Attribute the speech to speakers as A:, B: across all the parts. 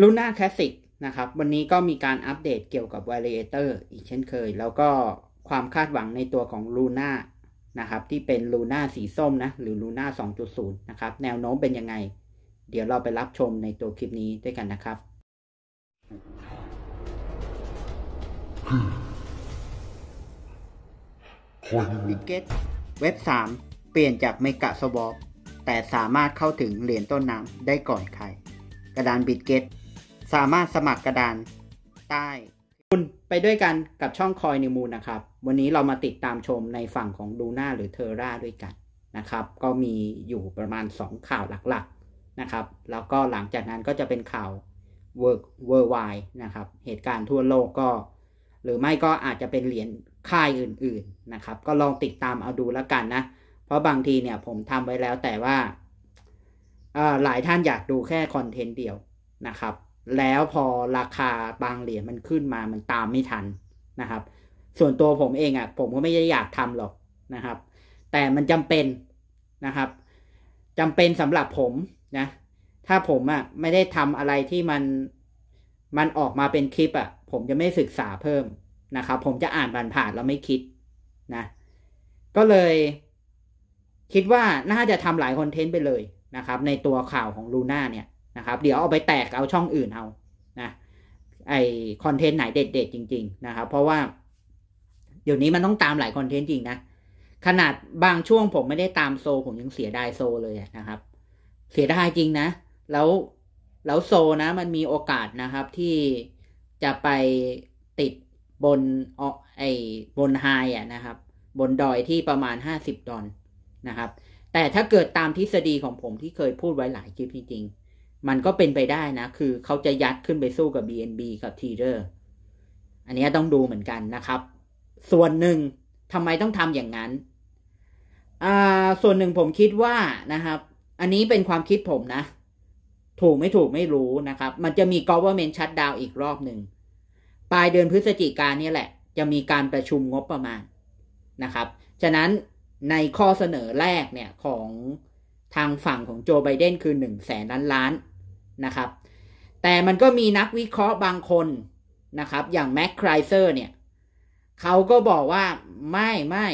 A: ลูน่าคลาสสิกนะครับ วันนี้ก็มีการอัปเดตเกี่ยวกับ Variator อีกเช่นเคย แล้วก็ความคาดหวังในตัวของลูน่านะครับ ที่เป็นลูน่าสีส้มนะ หรือลูน่า2.0 นะครับ แนวโน้มเป็นยังไง เดี๋ยวเราไปรับชมในตัวคลิปนี้ด้วยกันนะครับวิกเก็ตเว็บ3เปลี่ยนจากเมกะสวอปแต่สามารถเข้าถึงเหรียญต้นน้ำได้ก่อนใครกระดานบิดเก็ตสามารถสมัครกระดานใต้ คุณ ไปด้วยกันกับช่องคอยนิมูนนะครับ วันนี้เรามาติดตามชมในฝั่งของดูน่าหรือเทอร่าด้วยกันนะครับ ก็มีอยู่ประมาณ 2 ข่าวหลัก ๆ นะครับ แล้วก็หลังจากนั้นก็จะเป็นข่าวเวิร์กเวิร์ายนะครับ เหตุการณ์ทั่วโลกก็ หรือไม่ก็อาจจะเป็นเหรียญค่ายอื่น ๆ นะครับ ก็ลองติดตามเอาดู แล้วกันนะ เพราะบางทีเนี่ยผมทำไว้แล้วแต่ว่าหลายท่านอยากดูแค่คอนเทนต์เดียวนะครับแล้วพอราคาบางเหรียญมันขึ้นมามันตามไม่ทันนะครับ ส่วนตัวผมเองอะ่ะ ผมก็ไม่ได้อยากทำหรอกนะครับ แต่มันจำเป็นนะครับจำเป็นสำหรับผมนะ ถ้าผมอะ่ะไม่ได้ทำอะไรที่มัน มันออกมาเป็นคลิปอะ่ะ ผมจะไม่ศึกษาเพิ่มนะครับ ผมจะอ่านผ่านๆแล้วไม่คิดนะ ก็เลยคิดว่าน่าจะทำหลายคอนเทนต์ไปเลยนะครับ ในตัวข่าวของลูน่าเนี่ยนะครับเดี๋ยวเอาไปแตกเอาช่องอื่นเอานะไอคอนเทนต์ไหนเด็ดๆจริงๆนะครับ เพราะว่า เดี๋ยวนี้มันต้องตามหลายคอนเทนต์จริงนะขนาดบางช่วงผมไม่ได้ตามโซผมยังเสียดายโซเลยนะครับ เสียดายจริงนะ แล้วแล้วโซนะ มันมีโอกาสนะครับที่จะไปติดบนไอบนไฮอ่ะนะครับ บนดอยที่ประมาณห้าสิบดอนนะครับ แต่ถ้าเกิดตามทฤษฎีของผมที่เคยพูดไว้หลายคลิปจริงๆมันก็เป็นไปได้นะ คือเขาจะยัดขึ้นไปสู้กับ BNB กับ t ีเดอร์ อันนี้ต้องดูเหมือนกันนะครับ ส่วนหนึ่งทำไมต้องทำอย่างนั้น อ่า ส่วนหนึ่งผมคิดว่านะครับ อันนี้เป็นความคิดผมนะ ถูกไม่ถูกไม่รู้นะครับ มันจะมี government shutdown อีกรอบหนึ่ง ปลายเดือนพฤศจิกายนนี่แหละ จะมีการประชุมงบประมาณนะครับ ฉะนั้นในข้อเสนอแรกเนี่ยของทางฝั่งของโจไบเดนคือหนึ่งแสนล้านล้านนะครับ แต่มันก็มีนักวิเคราะห์บางคนนะครับ อย่างแม็กไครเซอร์เนี่ย เขาก็บอกว่าไม่ไม่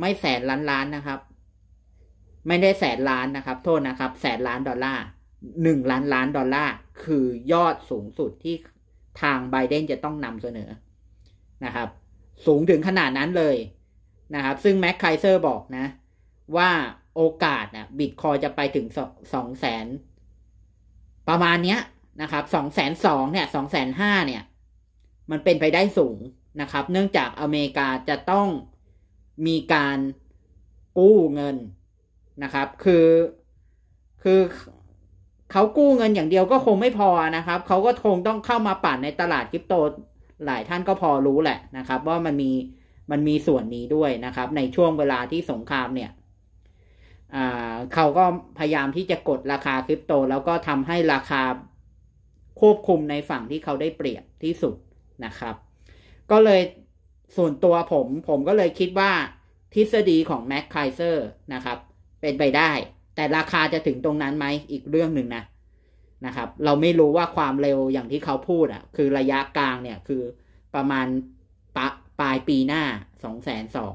A: ไม่แสนล้านล้านนะครับ ไม่ได้แสนล้านนะครับ โทษนะครับ แสนล้านดอลลาร์หนึ่งล้านล้านดอลลาร์คือยอดสูงสุดที่ทางไบเดนจะต้องนำเสนอนะครับ สูงถึงขนาดนั้นเลยนะครับซึ่งแม็กไครเซอร์บอกนะว่าโอกาสนะบิตคอยจะไปถึงสองแสนประมาณเนี้ยนะครับสองแสนสองเนี่ยสองแสนห้าเนี่ย มันเป็นไปได้สูงนะครับ เนื่องจากอเมริกาจะต้องมีการกู้เงินนะครับ คือคือเขากู้เงินอย่างเดียวก็คงไม่พอนะครับ เขาก็คงต้องเข้ามาปั่นในตลาดคริปโตหลายท่านก็พอรู้แหละนะครับ ว่ามันมีมันมีส่วนนี้ด้วยนะครับ ในช่วงเวลาที่สงครามเนี่ยเขาก็พยายามที่จะกดราคาคริปโตแล้วก็ทำให้ราคาควบคุมในฝั่งที่เขาได้เปรียบที่สุดนะครับ ก็เลยส่วนตัวผมผมก็เลยคิดว่าทฤษฎีของแม็กไคเซอร์นะครับเป็นไปได้ แต่ราคาจะถึงตรงนั้นไหมอีกเรื่องหนึ่งนะนะครับ เราไม่รู้ว่าความเร็วอย่างที่เขาพูดอะ่ะคือระยะกลางเนี่ยคือประมาณปปลายปีหน้าสองแสนสอง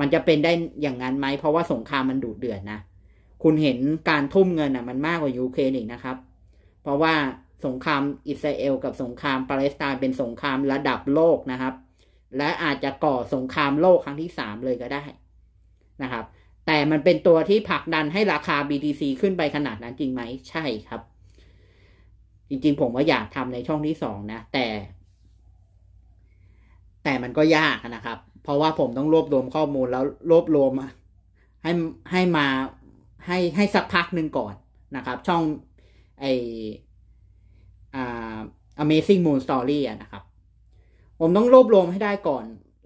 A: มันจะเป็นได้อย่างนั้นไหมเพราะว่าสงครามมันดุเดือดนะ คุณเห็นการทุ่มเงินอ่ะ มันมากกว่ายูเครนอีกนะครับ เพราะว่าสงครามอิสราเอล กับสงครามปาเลสไตน์เป็นสงครามระดับโลกนะครับ และอาจจะก่อสงครามโลกครั้งที่สามเลยก็ได้นะครับแต่มันเป็นตัวที่ผลักดันให้ราคา BTC ขึ้นไปขนาดนั้นจริงไหมใช่ครับ จริงๆ ผมว่าอยากทำในช่องที่สองนะแต่ แต่มันก็ยากนะครับเพราะว่าผมต้องรวบรวมข้อมูลแล้วรวบรวมให้ให้มาให้ให้สักพักหนึ่งก่อนนะครับ ช่องไออ่า Amazing Moon Story นะครับ ผมต้องรวบรวมให้ได้ก่อน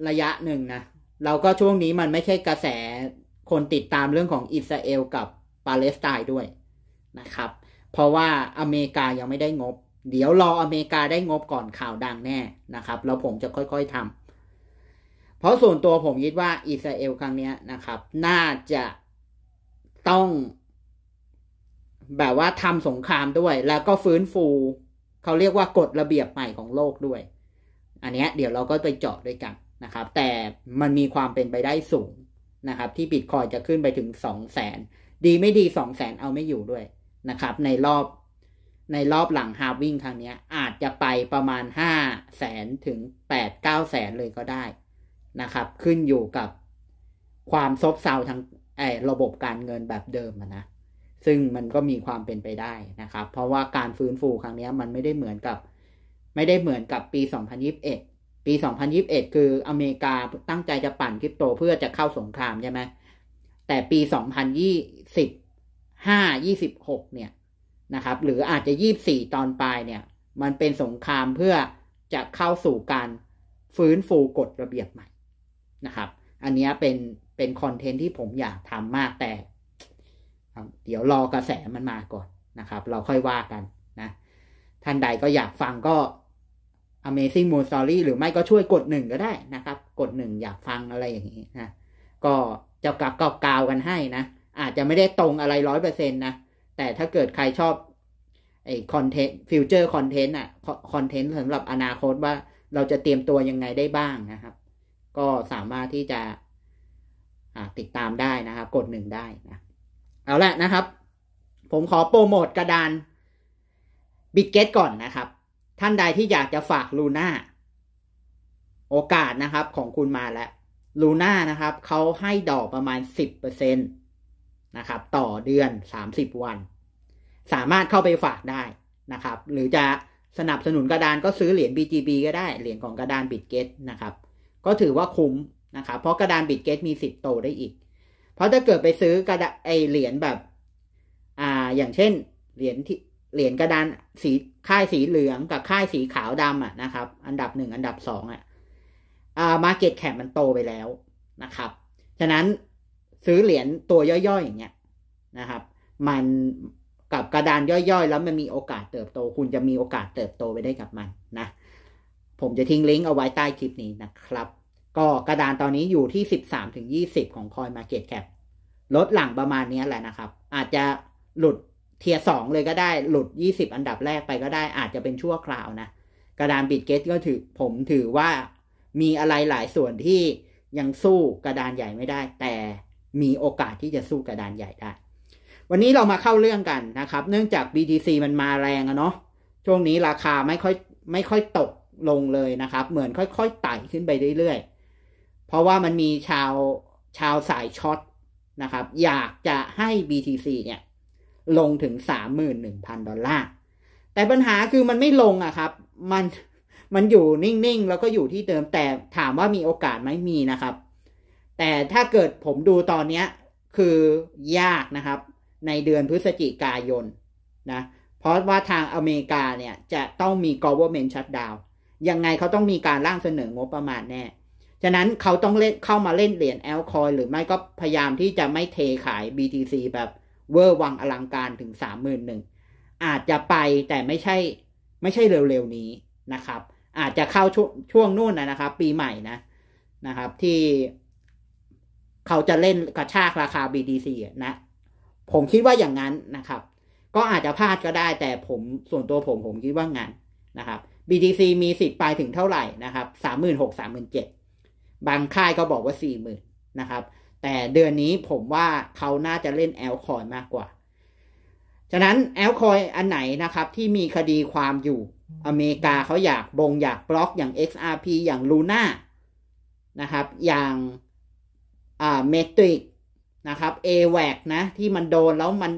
A: ระยะหนึ่งนะ เราก็ช่วงนี้มันไม่ใช่กระแสคนติดตามเรื่องของอิสราเอลกับปาเลสไตน์ด้วยนะครับ เพราะว่าอเมริกายังไม่ได้งบ เดี๋ยวรออเมริกาได้งบก่อนข่าวดังแน่นะครับ แล้วผมจะค่อย ๆทำเพราะส่วนตัวผมคิดว่าอิสราเอลครั้งนี้นะครับ น่าจะต้องแบบว่าทำสงครามด้วย แล้วก็ฟื้นฟูเขาเรียกว่ากฎระเบียบใหม่ของโลกด้วย อันนี้เดี๋ยวเราก็ไปเจาะด้วยกันนะครับ แต่มันมีความเป็นไปได้สูงนะครับ ที่บิตคอยจะขึ้นไปถึงสองแสน ดีไม่ดีสองแสนเอาไม่อยู่ด้วยนะครับ ในรอบในรอบหลังฮาวิ่งครั้งนี้อาจจะไปประมาณห้าแสนถึงแปดเก้าแสนเลยก็ได้นะครับขึ้นอยู่กับความซบเซาทางระบบการเงินแบบเดิมนะซึ่งมันก็มีความเป็นไปได้นะครับ เพราะว่าการฟื้นฟูครั้งนี้มันไม่ได้เหมือนกับ ไม่ได้เหมือนกับปี 2021 ปี 2021 คืออเมริกาตั้งใจจะปั่นคริปโตเพื่อจะเข้าสงครามใช่ไหม แต่ปี 2025 26เนี่ยนะครับ หรืออาจจะ 24 ตอนปลายเนี่ย มันเป็นสงครามเพื่อจะเข้าสู่การฟื้นฟูกฎระเบียบใหม่นะครับ อันนี้เป็นเป็นคอนเทนต์ที่ผมอยากทำมากแต่ เดี๋ยวรอกระแสมันมาก่อนนะครับ เราค่อยว่ากันนะ ท่านใดก็อยากฟังก็ Amazing Moon Story หรือไม่ก็ช่วยกดหนึ่งก็ได้นะครับ กดหนึ่งอยากฟังอะไรอย่างนี้นะ ก็จะกลับกกาวกันให้นะ อาจจะไม่ได้ตรงอะไรร้อยเปอร์เซ็นต์นะ แต่ถ้าเกิดใครชอบไอคอนเทนต์ฟิวเจอร์คอนเทนต์อะคอนเทนต์สำหรับอนาคตว่าเราจะเตรียมตัวยังไงได้บ้างนะครับก็สามารถที่จะติดตามได้นะครับ กดหนึ่งได้นะเอาละนะครับ ผมขอโปรโมทกระดานบิตเกตก่อนนะครับ ท่านใดที่อยากจะฝากลูน่าโอกาสนะครับของคุณมาแล้วลูน่านะครับเขาให้ดอกประมาณสิบเเปอร์ซ็นตนะครับต่อเดือนสสามิบวัน สามารถเข้าไปฝากได้นะครับ หรือจะสนับสนุนกระดานก็ซื้อเหรียญ BGB ก็ได้เหรียญของกระดานบิตเกตนะครับก็ถือว่าคุ้มนะครับ เพราะกระดานบิตเกตมีสิทธิ์โตได้อีก เพราะถ้าเกิดไปซื้อกระดาไอเหรียญแบบ อ่า อย่างเช่น เหรียญที่เหรียญกระดานสีค่ายสีเหลืองกับค่ายสีขาวดำอ่ะนะครับ อันดับหนึ่ง อันดับสองอ่ะ อ่า มาเก็ตแคปมันโตไปแล้วนะครับ ฉะนั้นซื้อเหรียญตัวย่อยๆอย่างเงี้ยนะครับ มันกับกระดานย่อยๆ แล้วมันมีโอกาสเติบโต คุณจะมีโอกาสเติบโตไปได้กับมันนะ ผมจะทิ้งลิงก์เอาไว้ใต้คลิปนี้นะครับก็กระดานตอนนี้อยู่ที่สสิบามถึงยี่สิบของคอยมาเก็ตแคปลดหลังประมาณนี้แหละนะครับ อาจจะหลุดเทียสองเลยก็ได้หลุดยี่สิบอันดับแรกไปก็ได้อาจจะเป็นชั่วคราวนะ กระดานบิตเกตก็ถือผมถือว่ามีอะไรหลายส่วนที่ยังสู้กระดานใหญ่ไม่ได้ แต่มีโอกาสที่จะสู้กระดานใหญ่ได้ วันนี้เรามาเข้าเรื่องกันนะครับ เนื่องจาก BTC มันมาแรงอะเนาะช่วงนี้ราคาไม่ค่อยไม่ค่อยตกลงเลยนะครับเหมือนค่อยๆไต่ขึ้นไปเรื่อย ๆเพราะว่ามันมีชาวชาวสายช็อตนะครับ อยากจะให้ BTC เนี่ย ลงถึง31,000ดอลลาร์ แต่ปัญหาคือมันไม่ลงอะครับ มันมันอยู่นิ่งๆ แล้วก็อยู่ที่เดิมแต่ถามว่ามีโอกาสไหมมีนะครับ แต่ถ้าเกิดผมดูตอนเนี้ยคือยากนะครับ ในเดือนพฤศจิกายนนะ เพราะว่าทางอเมริกาเนี่ยจะต้องมี government shutdown ยังไงเขาต้องมีการร่างเสนองบประมาณแน่ฉะนั้นเขาต้องเล่นเข้ามาเล่นเหรียญแอลคอยหรือไม่ก็พยายามที่จะไม่เทขาย BTC แบบเวอร์วังอลังการถึงสามหมื่นหนึ่งอาจจะไปแต่ไม่ใช่ ไม่ใช่เร็วๆ นี้นะครับ อาจจะเข้าช่วงช่วงนู่นนะครับ ปีใหม่นะนะครับที่เขาจะเล่นกระชากราคา BTC นะ ผมคิดว่าอย่างนั้นนะครับ ก็อาจจะพลาดก็ได้แต่ผมส่วนตัวผม ผมคิดว่างานนะครับ BTC มีสิทธิ์ไปถึงเท่าไหร่นะครับสามหมื่นหกสามหมื่นเจ็ดบางค่ายก็บอกว่าสี่หมื่นนะครับ แต่เดือนนี้ผมว่าเขาน่าจะเล่นแอลคอยมากกว่า ฉะนั้นแอลคอยอันไหนนะครับ ที่มีคดีความอยู่ อเมริกาเขาอยากบงอยากบล็อกอย่าง XRP อย่าง Luna นะครับ อย่างอ่าเมตริกนะครับ a w a c นะที่มันโดนแล้วมัน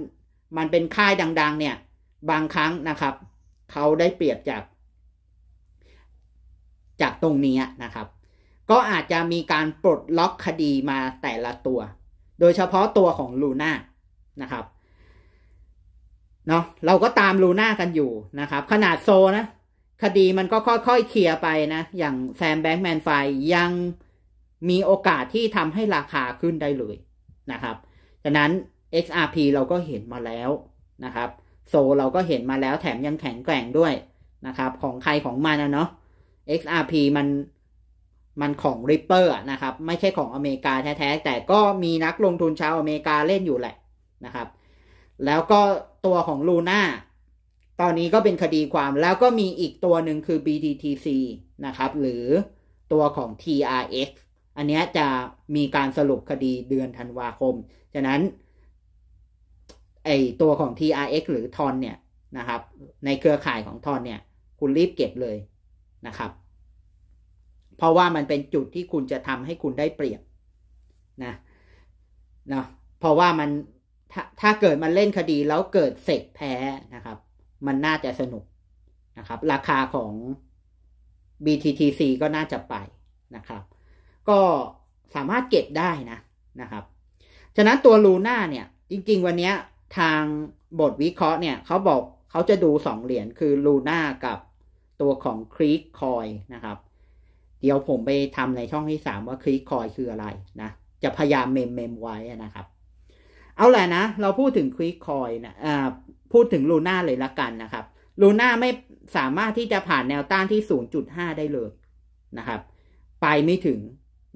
A: มันเป็นค่ายดัง ๆ เนี่ย บางครั้งนะครับเขาได้เปรียบจาก จากตรงนี้นะครับก็อาจจะมีการปลดล็อกคดีมาแต่ละตัว โดยเฉพาะตัวของลูน่านะครับเนาะเราก็ตามลูน่ากันอยู่นะครับ ขนาดโซนะคดีมันก็ค่อยๆเคลียร์ไปนะอย่างแซมแบงค์แมนไฟยังมีโอกาสที่ทำให้ราคาขึ้นได้เลยนะครับฉะนั้น XRP เราก็เห็นมาแล้วนะครับ โซเราก็เห็นมาแล้วแถมยังแข็งแกร่งด้วยนะครับ ของใครของมันนะเนาะ XRP มันมันของ Ripper นะครับ ไม่ใช่ของอเมริกาแท้ๆ แต่ก็มีนักลงทุนชาวอเมริกาเล่นอยู่แหละนะครับ แล้วก็ตัวของลูน่าตอนนี้ก็เป็นคดีความแล้วก็มีอีกตัวหนึ่งคือ BTTC นะครับ หรือตัวของ TRX อันนี้จะมีการสรุปคดีเดือนธันวาคมฉะนั้นไอตัวของ TRX หรือทอนเนี่ยนะครับ ในเครือข่ายของทอนเนี่ย คุณรีบเก็บเลยนะครับเพราะว่ามันเป็นจุดที่คุณจะทำให้คุณได้เปรียบนะนะเพราะว่ามันถ้าถ้าเกิดมันเล่นคดีแล้วเกิดเสกแพ้นะครับ มันน่าจะสนุกนะครับ ราคาของ BTTC ก็น่าจะไปนะครับ ก็สามารถเก็บได้นะนะครับ ฉะนั้นตัวลูน่าเนี่ย จริงๆ วันนี้ทางบทวิเคราะห์เนี่ย เขาบอกเขาจะดูสองเหรียญคือลูน่ากับตัวของคริกคอยนะครับเดี๋ยวผมไปทำในช่องที่สามว่าคลิกคอยคืออะไรนะ จะพยายามเมมเมมไว้นะครับ เอาแหละนะ เราพูดถึงคลิกคอยนะพูดถึงลูน่าเลยละกันนะครับลูน่าไม่สามารถที่จะผ่านแนวต้านที่ 0.5 ได้เลยนะครับ ไปไม่ถึง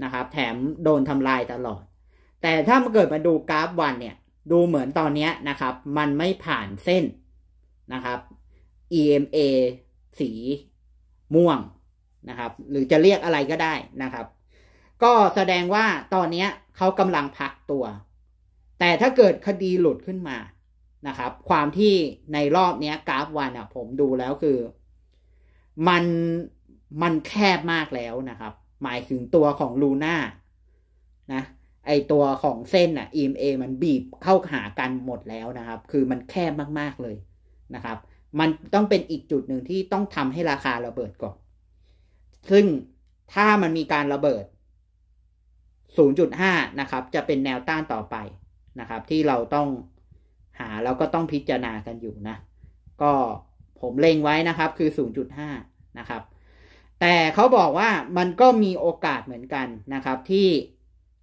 A: นะครับ แถมโดนทำลายตลอด แต่ถ้ามาเกิดมาดูกราฟวันเนี่ย ดูเหมือนตอนนี้นะครับ มันไม่ผ่านเส้นนะครับ EMA สี ม่วงนะครับหรือจะเรียกอะไรก็ได้นะครับ ก็แสดงว่าตอนนี้เขากำลังพักตัว แต่ถ้าเกิดคดีหลุดขึ้นมา นะครับ ความที่ในรอบนี้กราฟวันอ่ะผมดูแล้วคือ มันมันแคบมากแล้วนะครับ หมายถึงตัวของลูน่านะ ไอตัวของเส้นอ่ะ EMA มันบีบเข้าหากันหมดแล้วนะครับ คือมันแคบมากๆเลยนะครับ มันต้องเป็นอีกจุดหนึ่งที่ต้องทำให้ราคาระเบิดก่อนซึ่งถ้ามันมีการระเบิด 0.5 นะครับ จะเป็นแนวต้านต่อไปนะครับ ที่เราต้องหาแล้วก็ต้องพิจารณากันอยู่นะ ก็ผมเล็งไว้นะครับ คือ 0.5 นะครับ แต่เขาบอกว่ามันก็มีโอกาสเหมือนกันนะครับที่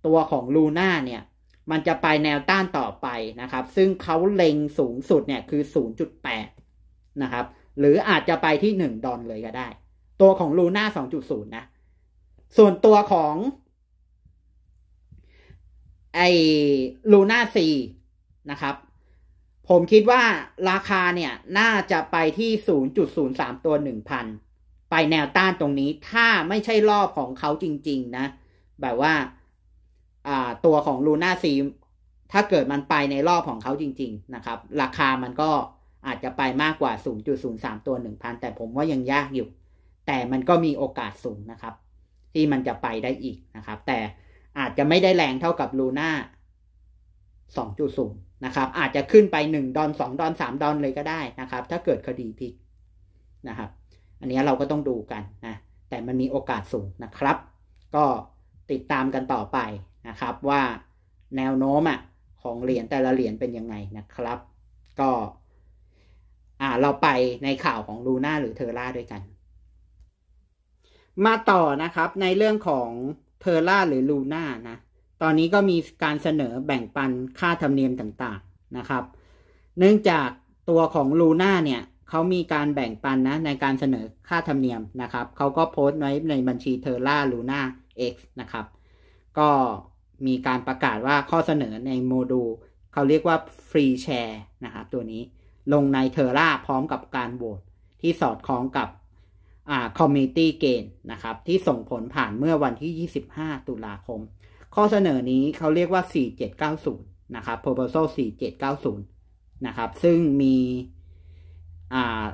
A: ตัวของลูน่าเนี่ย มันจะไปแนวต้านต่อไปนะครับ ซึ่งเขาเล็งสูงสุดเนี่ยคือ 0.8 นะครับ หรืออาจจะไปที่ 1 ดอนเลยก็ได้ตัวของลูน่าสองจุดศูนย์นะ ส่วนตัวของไอ้ลูน่าซีนะครับ ผมคิดว่าราคาเนี่ยน่าจะไปที่ศูนย์จุดศูนย์สามตัวหนึ่งพันไปแนวต้านตรงนี้ถ้าไม่ใช่รอบของเขาจริงๆนะ แบบว่าอ่าตัวของลูน่าซีถ้าเกิดมันไปในรอบของเขาจริงๆนะครับ ราคามันก็อาจจะไปมากกว่า 0.03 ตัว 1,000 แต่ผมว่ายังยากอยู่แต่มันก็มีโอกาสสูงนะครับ ที่มันจะไปได้อีกนะครับ แต่อาจจะไม่ได้แรงเท่ากับลูน่า2.0นะครับ อาจจะขึ้นไป1ดอน2ดอน3ดอนเลยก็ได้นะครับถ้าเกิดคดีพิกนะครับ อันนี้เราก็ต้องดูกันนะแต่มันมีโอกาสสูงนะครับ ก็ติดตามกันต่อไปนะครับ ว่าแนวโน้มอ่ะของเหรียญแต่ละเหรียญเป็นยังไงนะครับ ก็อ่าเราไปในข่าวของลูน่าหรือเทอร่าด้วยกันมาต่อนะครับในเรื่องของเทอร่าหรือลูน่านะตอนนี้ก็มีการเสนอแบ่งปันค่าธรรมเนียมต่างๆนะครับเนื่องจากตัวของลูน่าเนี่ยเขามีการแบ่งปันนะในการเสนอค่าธรรมเนียมนะครับเขาก็โพสต์ไว้ในบัญชีเทอร่าลูน่า X นะครับ ก็มีการประกาศว่าข้อเสนอในโมดูลเขาเรียกว่าฟรีแชร์นะครับตัวนี้ลงในเทอร่าพร้อมกับการโหวตที่สอดคล้องกับอ่า community gain นะครับที่ส่งผลผ่านเมื่อวันที่ 25 ตุลาคม ข้อเสนอนี้เขาเรียกว่า 4790 นะครับ proposal 4790 นะครับซึ่งมีอ่า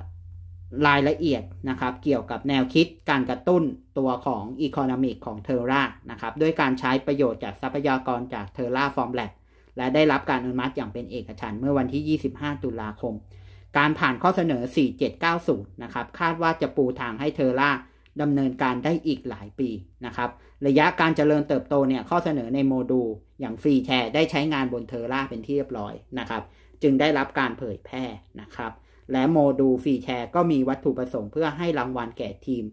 A: รายละเอียดนะครับเกี่ยวกับแนวคิดการกระตุ้นตัวของอีโคโนมิกของเทอร่านะครับด้วยการใช้ประโยชน์จากทรัพยากรจากเทอร่าฟอร์มแลและได้รับการอนุมัติอย่างเป็นเอกฉันท์เมื่อวันที่ 25 ตุลาคมการผ่านข้อเสนอ 4790 นะครับ คาดว่าจะปูทางให้เทอร่าดำเนินการได้อีกหลายปีนะครับ ระยะการเจริญเติบโตเนี่ย ข้อเสนอในโมดูลอย่างฟรีแชร์ได้ใช้งานบนเทอร่าเป็นที่เรียบร้อยนะครับ จึงได้รับการเผยแพร่นะครับ และโมดูลฟรีแชร์ก็มีวัตถุประสงค์เพื่อให้รางวัลแก่ทีม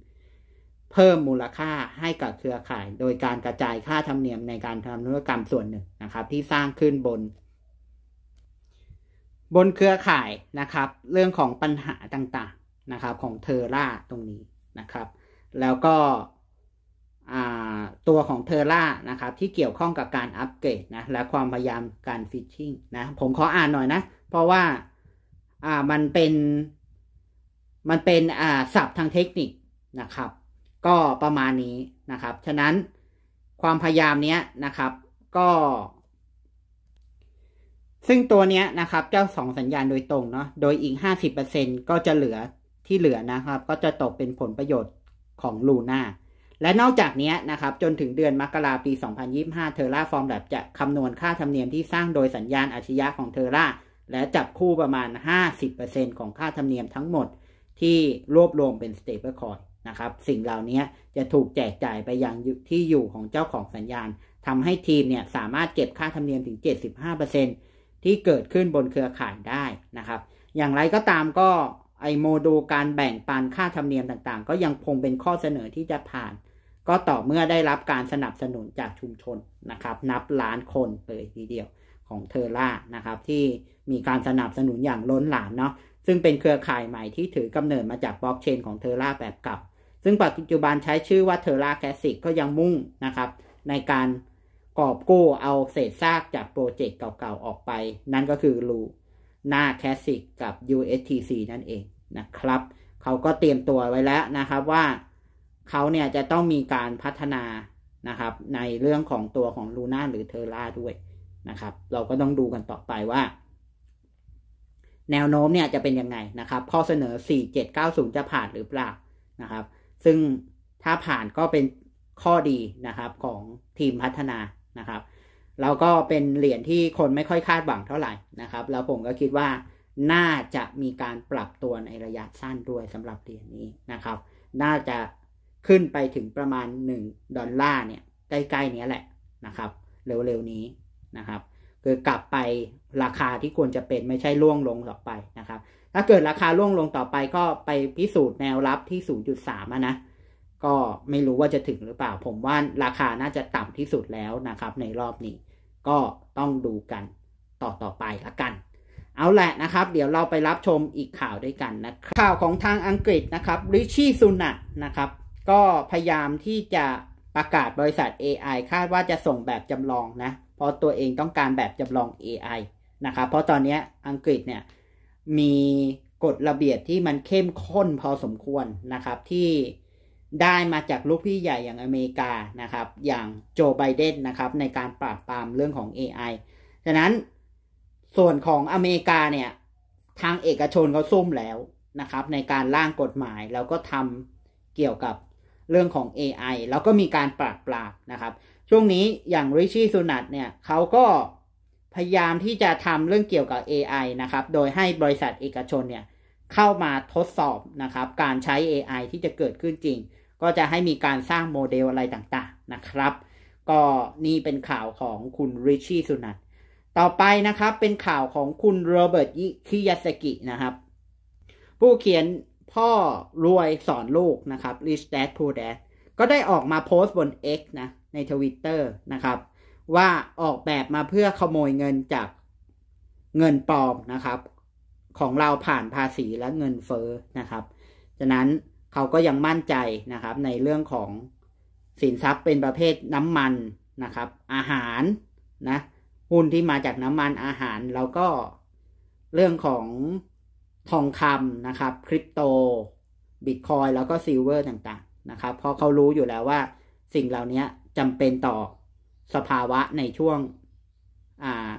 A: เพิ่มมูลค่าให้กับเครือข่ายโดยการกระจายค่าธรรมเนียมในการทำธุรกรรมส่วนหนึ่งนะครับ ที่สร้างขึ้นบนบนเครือข่ายนะครับเรื่องของปัญหาต่างๆนะครับของเทอร่าตรงนี้นะครับ แล้วก็ตัวของเทอร่านะครับ ที่เกี่ยวข้องกับการอัปเกรดนะและความพยายามการฟิชชิ่งนะผมขออ่านหน่อยนะเพราะว่ามันเป็นมันเป็นศัพท์ทางเทคนิคนะครับ ก็ประมาณนี้นะครับฉะนั้นความพยายามเนี้ยนะครับก็ซึ่งตัวนี้นะครับเจ้าสองสัญญาณโดยตรงเนาะ โดยอีก 50%ก็จะเหลือที่เหลือนะครับ ก็จะตกเป็นผลประโยชน์ของลูน่าและนอกจากนี้นะครับ จนถึงเดือนมกราปี2025 เทอร่าฟอร์มแบบจะคำนวณค่าธรรมเนียมที่สร้างโดยสัญญาณอาชญะของเทอร่า และจับคู่ประมาณ 50%ของค่าธรรมเนียมทั้งหมดที่รวบรวมเป็นสเตเปอร์คอยนะครับสิ่งเหล่านี้จะถูกแจกจ่ายไปยังที่อยู่ของเจ้าของสัญญาณทำให้ทีมเนี่ยสามารถเก็บค่าธรรมเนียมถึง 75%ที่เกิดขึ้นบนเครือข่ายได้นะครับ อย่างไรก็ตามก็ไอโมดูลการแบ่งปันค่าธรรมเนียมต่าง ๆ ก็ยังคงเป็นข้อเสนอที่จะผ่าน ก็ต่อเมื่อได้รับการสนับสนุนจากชุมชนนะครับ นับล้านคนเลยทีเดียวของเทอร่านะครับที่มีการสนับสนุนอย่างล้นหลามเนาะซึ่งเป็นเครือข่ายใหม่ที่ถือกำเนิดมาจากบล็อกเชนของเทอร่าแบบเก่าซึ่งปัจจุบันใช้ชื่อว่าเทอร่าแคสซิกก็ยังมุ่งนะครับในการกอบกู้เอาเศษซากจากโปรเจกต์เก่าๆ ออกไป นั่นก็คือรูหน้าแคสิกกับ USTC นั่นเองนะครับ เขาก็เตรียมตัวไว้แล้วนะครับว่าเขาเนี่ยจะต้องมีการพัฒนานะครับ ในเรื่องของตัวของลูน่าหรือเทอร่าด้วยนะครับ เราก็ต้องดูกันต่อไปว่า แนวโน้มเนี่ยจะเป็นยังไงนะครับข้อเสนอ 4790 จะผ่านหรือเปล่านะครับ ซึ่งถ้าผ่านก็เป็นข้อดีนะครับของทีมพัฒนานะครับแล้วก็เป็นเหรียญที่คนไม่ค่อยคาดหวังเท่าไหร่นะครับแล้วผมก็คิดว่าน่าจะมีการปรับตัวในระยะสั้นด้วยสำหรับเหรียญนี้นะครับ น่าจะขึ้นไปถึงประมาณ 1 ดอลลาร์เนี่ยใกล้ๆนี้แหละนะครับ เร็วๆนี้นะครับคือกลับไปราคาที่ควรจะเป็นไม่ใช่ล่วงลงต่อไปนะครับ ถ้าเกิดราคาล่วงลงต่อไปก็ไปพิสูจน์แนวรับที่0.3นะก็ไม่รู้ว่าจะถึงหรือเปล่าผมว่าราคาน่าจะต่ำที่สุดแล้วนะครับในรอบนี้ ก็ต้องดูกันต่อต่อไปละกัน เอาแหละนะครับ เดี๋ยวเราไปรับชมอีกข่าวด้วยกันนะข่าวของทางอังกฤษนะครับ ริชี่ซุนัตนะครับ ก็พยายามที่จะประกาศบริษัท AI คาดว่าจะส่งแบบจำลองนะเพราะตัวเองต้องการแบบจำลอง AI นะครับ เพราะตอนนี้อังกฤษเนี่ยมีกฎระเบียบที่มันเข้มข้นพอสมควรนะครับที่ได้มาจากลูกพี่ใหญ่อย่างอเมริกานะครับอย่างโจไบเดนนะครับในการปราบปรามเรื่องของ AI ฉะนั้นส่วนของอเมริกาเนี่ยทางเอกชนเขาซุ่มแล้วนะครับในการร่างกฎหมายแล้วก็ทำเกี่ยวกับเรื่องของ AI แล้วก็มีการปราบปรามนะครับ ช่วงนี้อย่างริชี่สุนัตเนี่ยเขาก็พยายามที่จะทำเรื่องเกี่ยวกับ AI นะครับโดยให้บริษัทเอกชนเนี่ยเข้ามาทดสอบนะครับการใช้ AI ที่จะเกิดขึ้นจริงก็จะให้มีการสร้างโมเดลอะไรต่างๆนะครับ ก็นี่เป็นข่าวของคุณริชี่สุนันต่อไปนะครับเป็นข่าวของคุณโรเบิร์ตคิยาสกินะครับ ผู้เขียนพ่อรวยสอนลูกนะครับ Rich Dad Poor Dad ก็ได้ออกมาโพสต์บน X นะ ในทวิตเตอร์นะครับ ว่าออกแบบมาเพื่อขโมยเงินจากเงินปลอมนะครับ ของเราผ่านภาษีและเงินเฟอ้อนะครับฉะนั้นเขาก็ยังมั่นใจนะครับในเรื่องของสินทรัพย์เป็นประเภทน้ำมันนะครับ อาหารนะหุ้นที่มาจากน้ำมันอาหารแล้วก็เรื่องของทองคำนะครับคริปโตบิตคอยแล้วก็ซิลเวอร์ต่างๆนะครับ เพราะเขารู้อยู่แล้วว่าสิ่งเหล่านี้จำเป็นต่อสภาวะในช่วงอา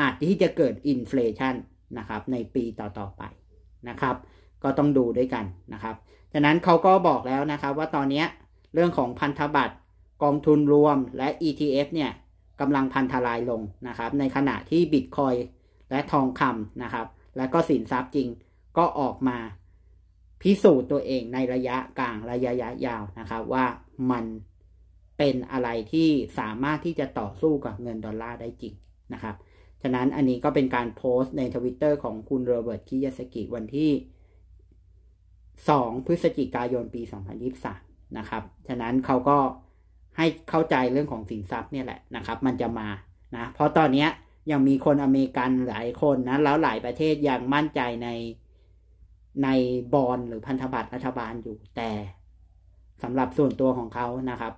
A: อาจที่จะเกิดอินฟลชันนะครับในปีต่อๆไปนะครับก็ต้องดูด้วยกันนะครับดังนั้นเขาก็บอกแล้วนะครับ ว่าตอนนี้เรื่องของพันธบัตรกองทุนรวมและ ETF เนี่ยกำลังพันธลายลงนะครับ ในขณะที่บิตคอยและทองคำนะครับและก็สินทรัพย์จริงก็ออกมาพิสูจน์ตัวเองในระยะกลางระยะยาวนะครับ ว่ามันเป็นอะไรที่สามารถที่จะต่อสู้กับเงินดอลลาร์ได้จริงนะครับฉะนั้นอันนี้ก็เป็นการโพสต์ในทวิตเตอร์ของคุณโรเบิร์ตคิยาสกิวันที่2 พฤศจิกายนปี 2023นะครับ ฉะนั้นเขาก็ให้เข้าใจเรื่องของสินทรัพย์เนี่ยแหละนะครับ มันจะมานะเพราะตอนนี้ยังมีคนอเมริกันหลายคนนะแล้วหลายประเทศยังมั่นใจในในบอลหรือพันธบัตรรัฐบาลอยู่แต่สำหรับส่วนตัวของเขานะครับ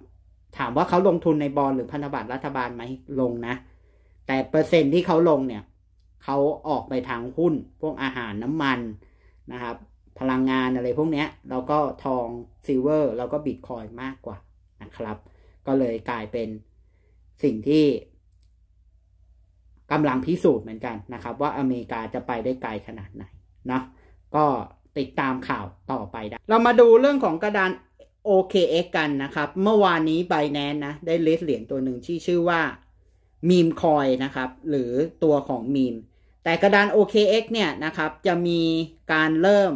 A: ถามว่าเขาลงทุนในบอลหรือพันธบัตรรัฐบาลไหมลงนะ แต่เปอร์เซ็นที่เขาลงเนี่ยเขาออกไปทางหุ้นพวกอาหารน้ำมันนะครับพลังงานอะไรพวกนี้เราก็ทองซิลเวอร์เราก็บิตคอยมากกว่านะครับ ก็เลยกลายเป็นสิ่งที่กำลังพิสูจน์เหมือนกันนะครับ ว่าอเมริกาจะไปได้ไกลขนาดไหนนะก็ติดตามข่าวต่อไปได้ เรามาดูเรื่องของกระดาน OKX กันนะครับ เมื่อวานนี้ไบแนนนะได้เลสเหรียญตัวหนึ่งที่ชื่อว่ามีมคอยนะครับ หรือตัวของมีมแต่กระดาน OKX เนี่ยนะครับ จะมีการเริ่ม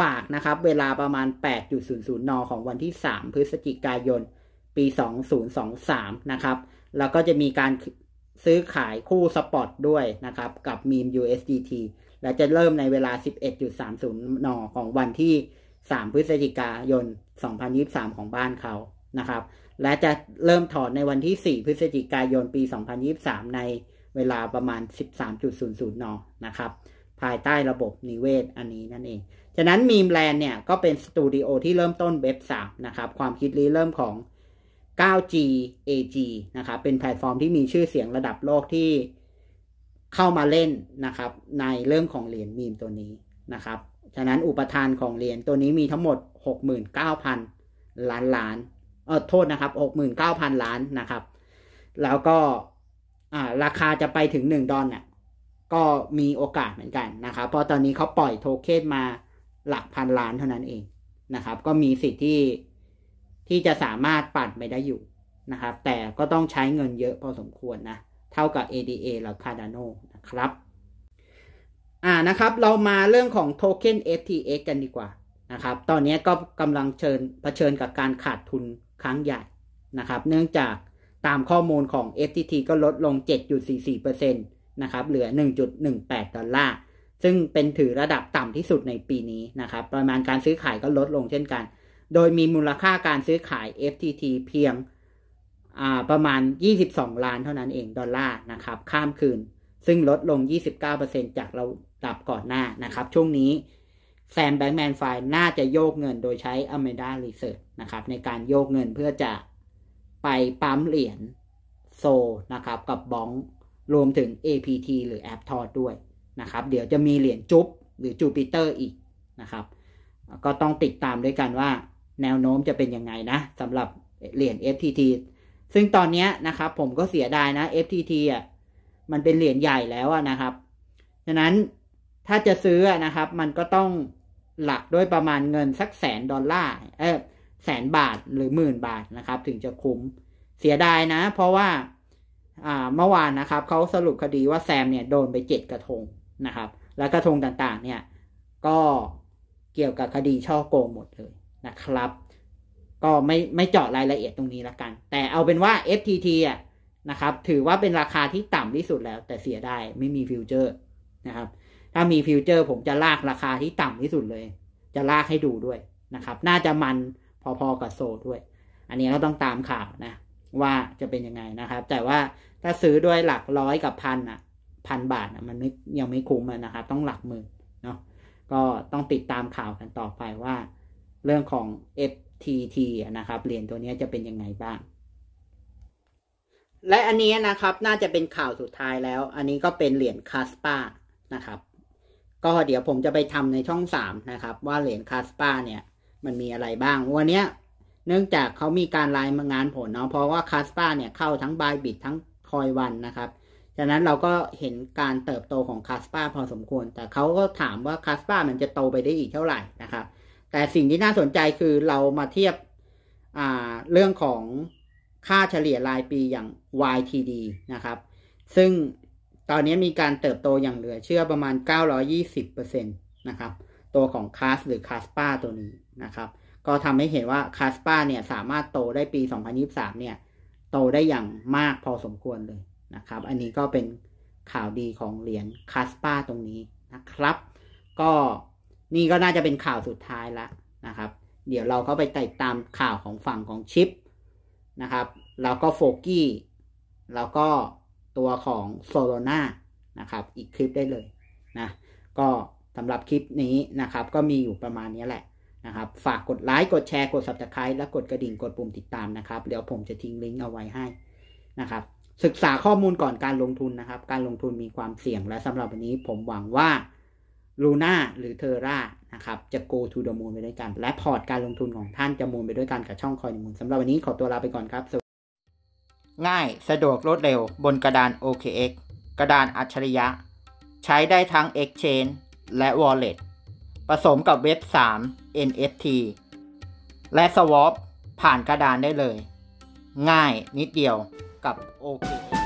A: ฝากนะครับเวลาประมาณ 8.00 น ของวันที่ 3 พฤศจิกายนปี 2023นะครับแล้วก็จะมีการซื้อขายคู่สปอต ด้วยนะครับกับมีม USDT และจะเริ่มในเวลา 11.30 น ของวันที่ 3 พฤศจิกายน 2023 ของบ้านเขานะครับ และจะเริ่มถอนในวันที่ 4 พฤศจิกายนปี 2023 ในเวลาประมาณ 13.00นนะครับภายใต้ระบบนิเวศอันนี้นั่นเองฉะนั้นมีมแลนเนี่ยก็เป็นสตูดิโอที่เริ่มต้นเว็บสามนะครับความคิดริเริ่มของ 9G AG นะครับ เป็นแพลตฟอร์มที่มีชื่อเสียงระดับโลกที่เข้ามาเล่นนะครับในเรื่องของเหรียญมีมตัวนี้นะครับ ฉะนั้นอุปทานของเหรียญตัวนี้มีทั้งหมด 69,000 ล้านล้านเออโทษนะครับ 69,000 ล้านนะครับ แล้วก็ราคาจะไปถึง 1 ดอลน่ะก็มีโอกาสเหมือนกันนะครับ เพราะตอนนี้เขาปล่อยโทเค็นมาหลักพันล้านเท่านั้นเองนะครับก็มีสิทธิ์ที่ที่จะสามารถปั่นไปได้อยู่นะครับ แต่ก็ต้องใช้เงินเยอะพอสมควรนะเท่ากับ ADA หรือ Cardano นะครับ อ่านะครับเรามาเรื่องของโทเค็น FTX กันดีกว่านะครับ ตอนนี้ก็กำลังเชิญเผชิญกับการขาดทุนครั้งใหญ่นะครับ เนื่องจากตามข้อมูลของ FTT ก็ลดลง 7.44%นะครับเหลือ 1.18 ดอลลาร์ซึ่งเป็นถือระดับต่ำที่สุดในปีนี้นะครับ ประมาณการซื้อขายก็ลดลงเช่นกัน โดยมีมูลค่าการซื้อขาย FTT เพียงประมาณ 22 ล้านเท่านั้นเอง ดอลลาร์นะครับ ข้ามคืน ซึ่งลดลง 29%จากเราดับก่อนหน้านะครับ ช่วงนี้แซมแบงแมนไฟน่าจะโยกเงินโดยใช้อเมริการีเสิร์ชนะครับ ในการโยกเงินเพื่อจะไปปั๊มเหรียญโซนะครับกับบองรวมถึง APT หรือแอปทอดด้วยนะครับเดี๋ยวจะมีเหรียญจุบหรือจูปิเตอร์อีกนะครับ ก็ต้องติดตามด้วยกันว่าแนวโน้มจะเป็นยังไงนะสำหรับเหรียญ FTT ซึ่งตอนนี้นะครับ ผมก็เสียดายนะ FTT อ่ะมันเป็นเหรียญใหญ่แล้วนะครับ ฉะนั้นถ้าจะซื้อนะครับ มันก็ต้องหลักด้วยประมาณเงินสักแสนดอลลาร์เออแสนบาทหรือหมื่นบาทนะครับ ถึงจะคุ้ม เสียดายนะ เพราะว่าอ่าเมื่อวานนะครับเขาสรุปคดีว่าแซม เนี่ยโดนไปเจ็ดกระทงนะครับและกระทงต่างๆ เนี่ยก็เกี่ยวกับคดีช่อโกงหมดเลยนะครับ ก็ไม่ไม่เจาะรายละเอียดตรงนี้ละกัน แต่เอาเป็นว่า FTT อ่ะนะครับ ถือว่าเป็นราคาที่ต่ำที่สุดแล้ว แต่เสียได้ไม่มีฟิวเจอร์นะครับ ถ้ามีฟิวเจอร์ ผมจะลากราคาที่ต่ำที่สุดเลย จะลากให้ดูด้วยนะครับ น่าจะมันพอๆกับโซด้วย อันนี้เราต้องตามข่าวนะว่าจะเป็นยังไงนะครับแต่ว่าถ้าซื้อด้วยหลักร้อยกับพันอ่ะพันบาทมันไม่ยังไม่คุ้มนะครับต้องหลักหมื่นเนาะก็ต้องติดตามข่าวกันต่อไปว่า เรื่องของ FTT นะครับเหรียญตัวนี้จะเป็นยังไงบ้าง และอันนี้นะครับ น่าจะเป็นข่าวสุดท้ายแล้ว อันนี้ก็เป็นเหรียญคาสปานะครับก็เดี๋ยวผมจะไปทำในช่องสามนะครับว่าเหรียญคาสปาเนี่ย มันมีอะไรบ้างวันนี้เนื่องจากเขามีการรายงานผลเนาะเพราะว่าคาสปาเนี่ยเข้าทั้งบายบิดทั้งคอยวันนะครับดังนั้นเราก็เห็นการเติบโตของคาสปาพอสมควร แต่เขาก็ถามว่าคาสปามันจะโตไปได้อีกเท่าไหร่นะครับ แต่สิ่งที่น่าสนใจคือเรามาเทียบเรื่องของค่าเฉลี่ยรายปีอย่าง YTD นะครับ ซึ่งตอนนี้มีการเติบโตอย่างเหลือเชื่อประมาณ 920%นะครับ ตัวของคาสหรือคาสปาตัวนี้นะครับ ก็ทำให้เห็นว่าคาสปาเนี่ยสามารถโตได้ปี 2023 เนี่ย โตได้อย่างมากพอสมควรเลยนะครับ อันนี้ก็เป็นข่าวดีของเหรียญคาสปาตรงนี้นะครับ ก็นี่ก็น่าจะเป็นข่าวสุดท้ายละนะครับ เดี๋ยวเราก็ไปติดตามข่าวของฝั่งของชิปนะครับแล้วก็โฟกี้แล้วก็ตัวของโซโลนานะครับ อีกคลิปได้เลยนะ ก็สำหรับคลิปนี้นะครับ ก็มีอยู่ประมาณนี้แหละนะครับ ฝากกดไลค์ กดแชร์ กด subscribe และกดกระดิ่ง กดปุ่มติดตามนะครับ เดี๋ยวผมจะทิ้งลิงก์เอาไว้ให้นะครับศึกษาข้อมูลก่อนการลงทุนนะครับ การลงทุนมีความเสี่ยงและสำหรับวันนี้ผมหวังว่าลูน่าหรือเทอร่านะครับ จะ go to the moon ไปด้วยกัน และพอร์ตการลงทุนของท่านจะมูนไปด้วยกันกับช่องคอยมูลสำหรับวันนี้ขอตัวลาไปก่อนครับ ง่ายสะดวกรวดเร็ว บนกระดาน OKX กระดานอัจฉริยะ ใช้ได้ทั้ง Exchange และ Wallet ผสมกับเว็บ 3 NFT และ Swap ผ่านกระดานได้เลย ง่ายนิดเดียวกับโอเค